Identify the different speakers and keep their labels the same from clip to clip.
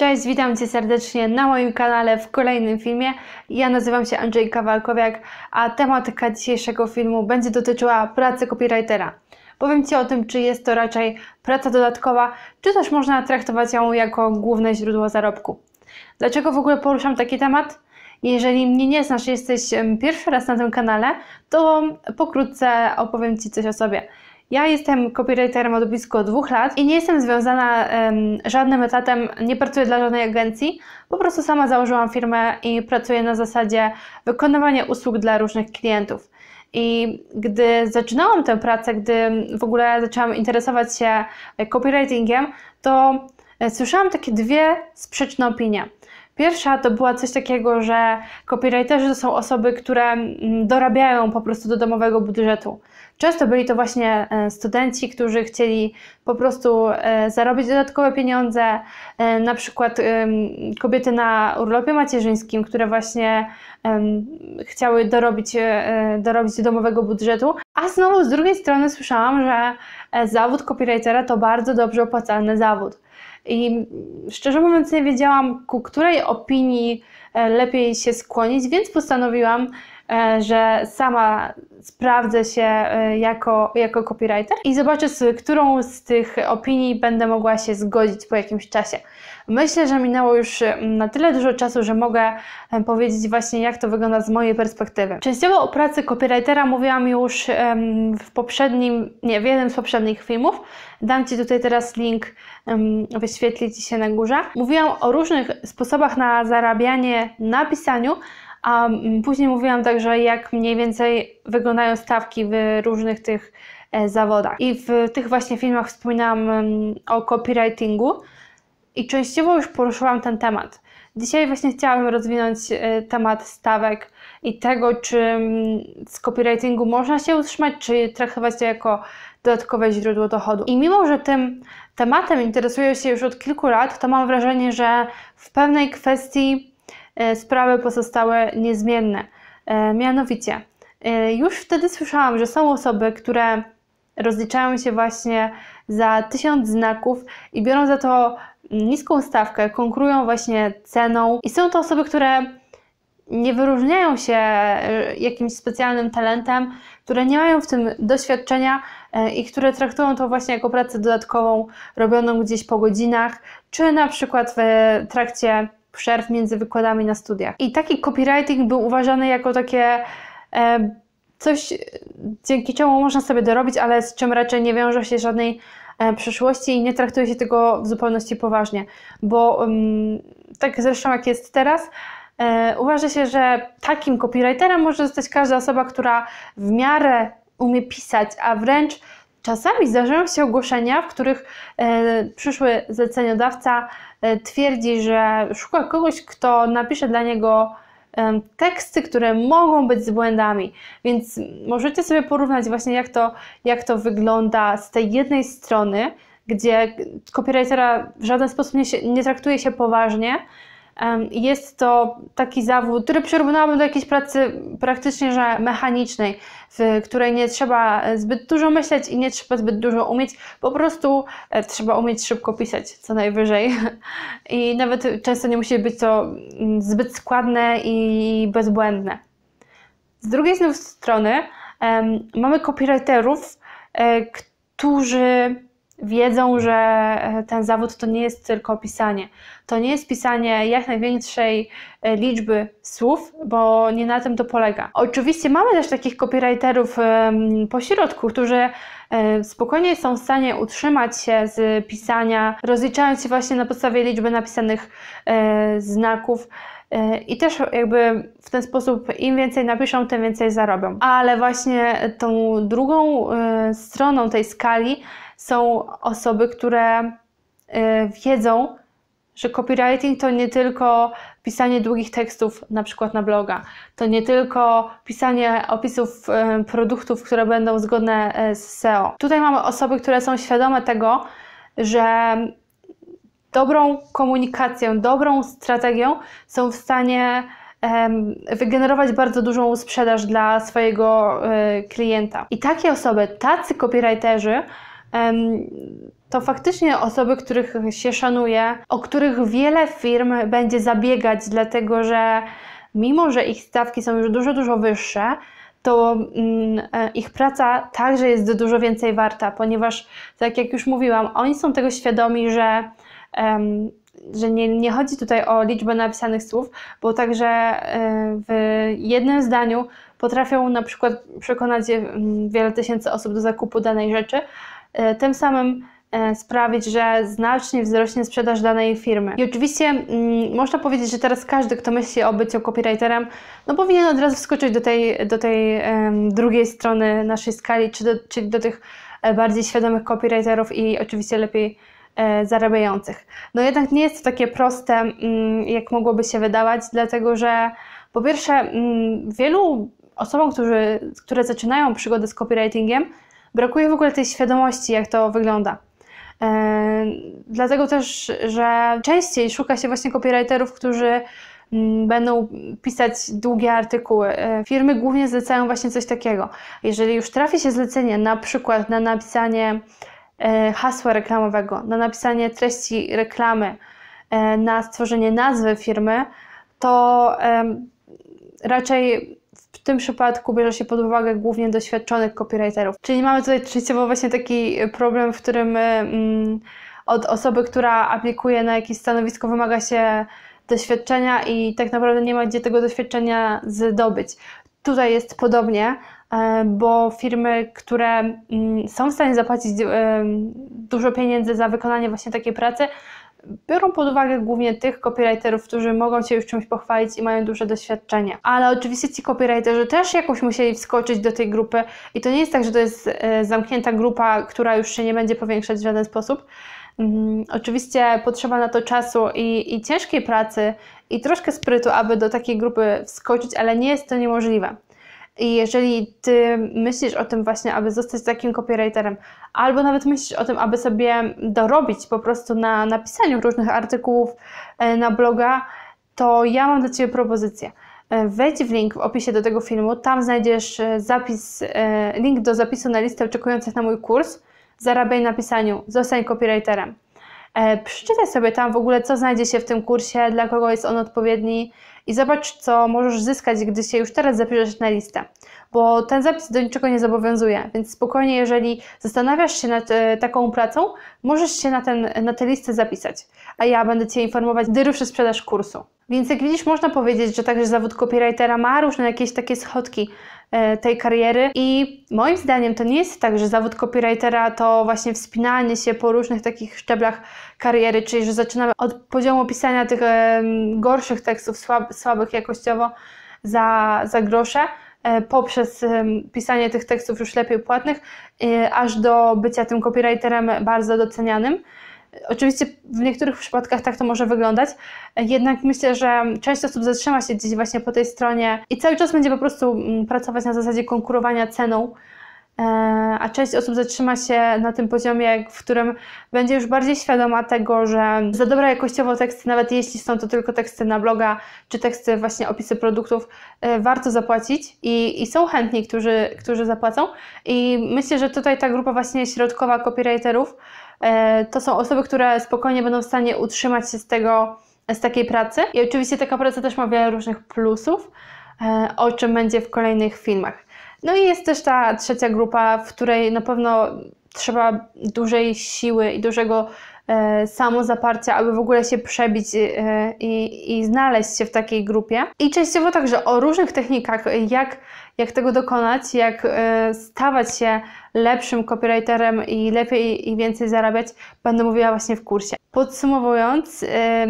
Speaker 1: Cześć, witam Cię serdecznie na moim kanale w kolejnym filmie. Ja nazywam się Angelika Walkowiak, a tematyka dzisiejszego filmu będzie dotyczyła pracy copywritera. Powiem Ci o tym, czy jest to raczej praca dodatkowa, czy też można traktować ją jako główne źródło zarobku. Dlaczego w ogóle poruszam taki temat? Jeżeli mnie nie znasz, jesteś pierwszy raz na tym kanale, to pokrótce opowiem Ci coś o sobie. Ja jestem copywriterem od blisko dwóch lat i nie jestem związana um, żadnym etatem, nie pracuję dla żadnej agencji. Po prostu sama założyłam firmę i pracuję na zasadzie wykonywania usług dla różnych klientów. I gdy zaczynałam tę pracę, gdy w ogóle zaczęłam interesować się copywritingiem, to e, słyszałam takie dwie sprzeczne opinie. Pierwsza to była coś takiego, że copywriterzy to są osoby, które mm, dorabiają po prostu do domowego budżetu, Często byli to właśnie e, studenci, którzy chcieli po prostu e, zarobić dodatkowe pieniądze, e, na przykład kobiety na urlopie macierzyńskim, które właśnie chciały dorobić, dorobić domowego budżetu. A znowu z drugiej strony słyszałam, że zawód copywritera to bardzo dobrze opłacalny zawód. I szczerze mówiąc, nie wiedziałam, ku której opinii lepiej się skłonić, więc postanowiłam E, że sama sprawdzę się e, jako, jako copywriter i zobaczę, z którą z tych opinii będę mogła się zgodzić po jakimś czasie. Myślę, że minęło już e, na tyle dużo czasu, że mogę powiedzieć właśnie, jak to wygląda z mojej perspektywy. Częściowo o pracy copywritera mówiłam już w poprzednim, nie, w jednym z poprzednich filmów. Dam Ci tutaj teraz link, wyświetli Ci się na górze. Mówiłam o różnych sposobach na zarabianie na pisaniu, a mm, później mówiłam także, jak mniej więcej wyglądają stawki w różnych tych e, zawodach. I w tych właśnie filmach wspominałam mm, o copywritingu i częściowo już poruszyłam ten temat. Dzisiaj właśnie chciałabym rozwinąć e, temat stawek i tego, czy mm, z copywritingu można się utrzymać, czy traktować to jako dodatkowe źródło dochodu. I mimo, że tym tematem interesuję się już od kilku lat, to mam wrażenie, że w pewnej kwestii E, sprawy pozostały niezmienne. E, mianowicie, e, już wtedy słyszałam, że są osoby, które rozliczają się właśnie za tysiąc znaków i biorą za to niską stawkę, konkurują właśnie ceną. I są to osoby, które nie wyróżniają się jakimś specjalnym talentem, które nie mają w tym doświadczenia i które traktują to właśnie jako pracę dodatkową, robioną gdzieś po godzinach, czy na przykład w trakcie przerw między wykładami na studiach. I taki copywriting był uważany jako takie e, coś, e, dzięki czemu można sobie dorobić, ale z czym raczej nie wiąże się żadnej e, przyszłości i nie traktuje się tego w zupełności poważnie. Bo um, tak zresztą jak jest teraz, e, uważa się, że takim copywriterem może zostać każda osoba, która w miarę umie pisać, a wręcz Czasami zdarzają się ogłoszenia, w których e, przyszły zleceniodawca e, twierdzi, że szuka kogoś, kto napisze dla niego e, teksty, które mogą być z błędami. Więc możecie sobie porównać właśnie, jak to, jak to wygląda z tej jednej strony, gdzie copywritera w żaden sposób nie, się, nie traktuje się poważnie, jest to taki zawód, który przyrównałabym do jakiejś pracy praktycznie że mechanicznej, w której nie trzeba zbyt dużo myśleć i nie trzeba zbyt dużo umieć, po prostu e, trzeba umieć szybko pisać, co najwyżej. I nawet często nie musi być to mm, zbyt składne i bezbłędne. Z drugiej strony mamy copywriterów, e, którzy wiedzą, że e, ten zawód to nie jest tylko pisanie. To nie jest pisanie jak największej e, liczby słów, bo nie na tym to polega. Oczywiście mamy też takich copywriterów pośrodku, którzy e, spokojnie są w stanie utrzymać się z pisania, rozliczając się właśnie na podstawie liczby napisanych znaków. I też jakby w ten sposób im więcej napiszą, tym więcej zarobią. Ale właśnie tą drugą stroną tej skali są osoby, które y, wiedzą, że copywriting to nie tylko pisanie długich tekstów, na przykład na bloga, to nie tylko pisanie opisów y, produktów, które będą zgodne y, z SEO. Tutaj mamy osoby, które są świadome tego, że dobrą komunikacją, dobrą strategią są w stanie wygenerować bardzo dużą sprzedaż dla swojego klienta. I takie osoby, tacy copywriterzy, to faktycznie osoby, których się szanuje, o których wiele firm będzie zabiegać, dlatego że mimo, że ich stawki są już dużo, dużo wyższe, to mm, e, ich praca także jest dużo więcej warta, ponieważ, tak jak już mówiłam, oni są tego świadomi, że, że nie, nie chodzi tutaj o liczbę napisanych słów, bo także e, w jednym zdaniu potrafią na przykład przekonać wiele tysięcy osób do zakupu danej rzeczy, E, tym samym e, sprawić, że znacznie wzrośnie sprzedaż danej firmy. I oczywiście mm, można powiedzieć, że teraz każdy, kto myśli o byciu copywriterem, no powinien od razu wskoczyć do tej, do tej drugiej strony naszej skali, do, czyli do tych e, bardziej świadomych copywriterów i oczywiście lepiej zarabiających. No jednak nie jest to takie proste, mm, jak mogłoby się wydawać, dlatego że po pierwsze mm, wielu osobom, którzy, które zaczynają przygodę z copywritingiem, brakuje w ogóle tej świadomości, jak to wygląda. E, dlatego też, że częściej szuka się właśnie copywriterów, którzy mm, będą pisać długie artykuły. E, firmy głównie zlecają właśnie coś takiego. Jeżeli już trafi się zlecenie na przykład na napisanie e, hasła reklamowego, na napisanie treści reklamy, na stworzenie nazwy firmy, to raczej w tym przypadku bierze się pod uwagę głównie doświadczonych copywriterów. Czyli mamy tutaj częściowo właśnie taki e, problem, w którym mm, od osoby, która aplikuje na jakieś stanowisko, wymaga się doświadczenia i tak naprawdę nie ma gdzie tego doświadczenia zdobyć. Tutaj jest podobnie, e, bo firmy, które mm, są w stanie zapłacić e, dużo pieniędzy za wykonanie właśnie takiej pracy, biorą pod uwagę głównie tych copywriterów, którzy mogą się już czymś pochwalić i mają duże doświadczenie. Ale oczywiście ci copywriterzy też jakoś musieli wskoczyć do tej grupy i to nie jest tak, że to jest e, zamknięta grupa, która już się nie będzie powiększać w żaden sposób. Mm, oczywiście potrzeba na to czasu i, i ciężkiej pracy i troszkę sprytu, aby do takiej grupy wskoczyć, ale nie jest to niemożliwe. I jeżeli ty myślisz o tym właśnie, aby zostać takim copywriterem, albo nawet myślisz o tym, aby sobie dorobić po prostu na napisaniu różnych artykułów e, na bloga, to ja mam dla ciebie propozycję. E, wejdź w link w opisie do tego filmu, tam znajdziesz e, zapis, link do zapisu na listę oczekujących na mój kurs. Zarabiaj na pisaniu, zostań copywriterem. E, Przeczytaj sobie tam w ogóle, co znajdzie się w tym kursie, dla kogo jest on odpowiedni i zobacz, co możesz zyskać, gdy się już teraz zapiszesz na listę. Bo ten zapis do niczego nie zobowiązuje, więc spokojnie, jeżeli zastanawiasz się nad e, taką pracą, możesz się na, ten, na tę listę zapisać, a ja będę Cię informować, gdy ruszy sprzedaż kursu. Więc jak widzisz, można powiedzieć, że także zawód copywritera ma różne jakieś takie schodki, E, tej kariery. I moim zdaniem to nie jest tak, że zawód copywritera to właśnie wspinanie się po różnych takich szczeblach kariery, czyli że zaczynamy od poziomu pisania tych gorszych tekstów, słabych jakościowo za, za grosze, e, poprzez pisanie tych tekstów już lepiej płatnych, e, aż do bycia tym copywriterem bardzo docenianym. Oczywiście w niektórych przypadkach tak to może wyglądać, jednak myślę, że część osób zatrzyma się gdzieś właśnie po tej stronie i cały czas będzie po prostu mm, pracować na zasadzie konkurowania ceną, e, a część osób zatrzyma się na tym poziomie, w którym będzie już bardziej świadoma tego, że za dobre jakościowo teksty, nawet jeśli są to tylko teksty na bloga, czy teksty właśnie opisy produktów, e, warto zapłacić i, i są chętni, którzy, którzy zapłacą. I myślę, że tutaj ta grupa właśnie środkowa copywriterów E, to są osoby, które spokojnie będą w stanie utrzymać się z tego, z takiej pracy. I oczywiście taka praca też ma wiele różnych plusów, e, o czym będzie w kolejnych filmach. No i jest też ta trzecia grupa, w której na pewno trzeba dużej siły i dużego e, samozaparcia, aby w ogóle się przebić i, i znaleźć się w takiej grupie. I częściowo także o różnych technikach, jak jak tego dokonać, jak e, stawać się lepszym copywriterem i lepiej i więcej zarabiać, będę mówiła właśnie w kursie. Podsumowując e,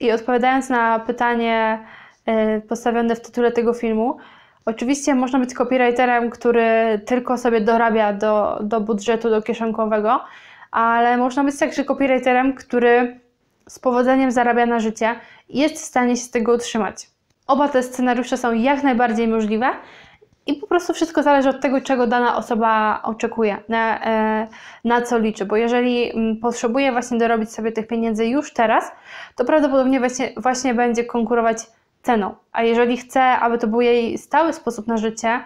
Speaker 1: i odpowiadając na pytanie e, postawione w tytule tego filmu, Oczywiście można być copywriterem, który tylko sobie dorabia do, do budżetu, do kieszonkowego, ale można być także copywriterem, który z powodzeniem zarabia na życie i jest w stanie się z tego utrzymać. Oba te scenariusze są jak najbardziej możliwe, i po prostu wszystko zależy od tego, czego dana osoba oczekuje, na, e, na co liczy. Bo jeżeli mm, potrzebuje właśnie dorobić sobie tych pieniędzy już teraz, to prawdopodobnie właśnie, właśnie będzie konkurować ceną. A jeżeli chce, aby to był jej stały sposób na życie,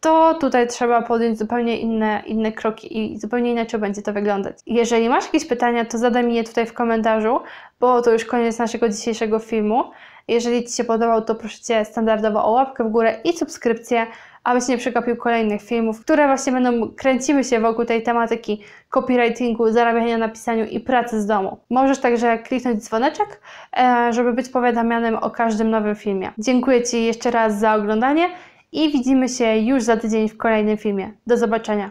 Speaker 1: to tutaj trzeba podjąć zupełnie inne, inne kroki i zupełnie inaczej będzie to wyglądać. Jeżeli masz jakieś pytania, to zadaj mi je tutaj w komentarzu, bo to już koniec naszego dzisiejszego filmu. Jeżeli Ci się podobał, to proszę Cię standardowo o łapkę w górę i subskrypcję, abyś nie przegapił kolejnych filmów, które właśnie będą kręciły się wokół tej tematyki copywritingu, zarabiania na pisaniu i pracy z domu. Możesz także kliknąć dzwoneczek, e, żeby być powiadamianym o każdym nowym filmie. Dziękuję Ci jeszcze raz za oglądanie i widzimy się już za tydzień w kolejnym filmie. Do zobaczenia!